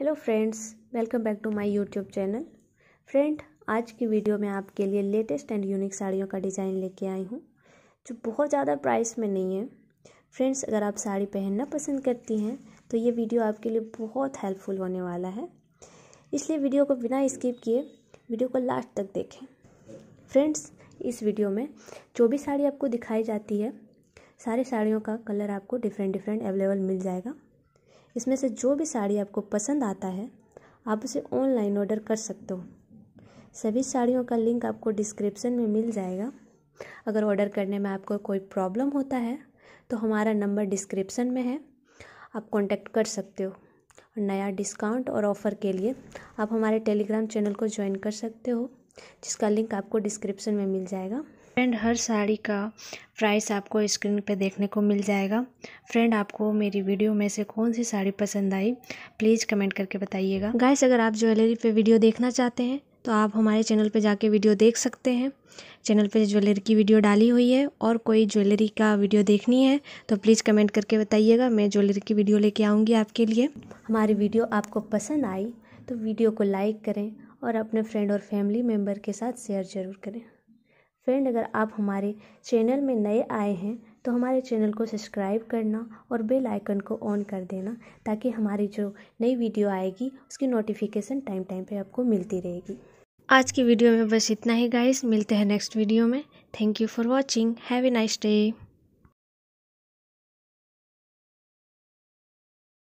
hello friends welcome back to my YouTube channel friend आज की video में आपके लिए लेटेस्ट एंड यूनिक साड़ियों का डिज़ाइन लेके आई हूँ जो बहुत ज़्यादा प्राइस में नहीं है फ्रेंड्स अगर आप साड़ी पहनना पसंद करती हैं तो ये वीडियो आपके लिए बहुत हेल्पफुल होने वाला है इसलिए वीडियो को बिना स्किप किए वीडियो को लास्ट तक देखें फ्रेंड्स इस वीडियो में जो भी साड़ी आपको दिखाई जाती है सारी साड़ियों का कलर आपको डिफरेंट डिफरेंट अवेलेबल मिल जाएगा इसमें से जो भी साड़ी आपको पसंद आता है आप उसे ऑनलाइन ऑर्डर कर सकते हो सभी साड़ियों का लिंक आपको डिस्क्रिप्शन में मिल जाएगा अगर ऑर्डर करने में आपको कोई प्रॉब्लम होता है तो हमारा नंबर डिस्क्रिप्शन में है आप कांटेक्ट कर सकते हो नया डिस्काउंट और ऑफ़र के लिए आप हमारे टेलीग्राम चैनल को ज्वाइन कर सकते हो जिसका लिंक आपको डिस्क्रिप्शन में मिल जाएगा फ्रेंड हर साड़ी का प्राइस आपको स्क्रीन पे देखने को मिल जाएगा फ्रेंड आपको मेरी वीडियो में से कौन सी साड़ी पसंद आई प्लीज़ कमेंट करके बताइएगा गाइस अगर आप ज्वेलरी पे वीडियो देखना चाहते हैं तो आप हमारे चैनल पे जाके वीडियो देख सकते हैं चैनल पे ज्वेलरी की वीडियो डाली हुई है और कोई ज्वेलरी का वीडियो देखनी है तो प्लीज़ कमेंट करके बताइएगा मैं ज्वेलरी की वीडियो लेके आऊँगी आपके लिए हमारी वीडियो आपको पसंद आई तो वीडियो को लाइक करें और अपने फ्रेंड और फैमिली मेम्बर के साथ शेयर ज़रूर करें फ्रेंड अगर आप हमारे चैनल में नए आए हैं तो हमारे चैनल को सब्सक्राइब करना और बेल आइकन को ऑन कर देना ताकि हमारी जो नई वीडियो आएगी उसकी नोटिफिकेशन टाइम टाइम पे आपको मिलती रहेगी आज की वीडियो में बस इतना ही गाइस मिलते हैं नेक्स्ट वीडियो में thank you for watching have a nice day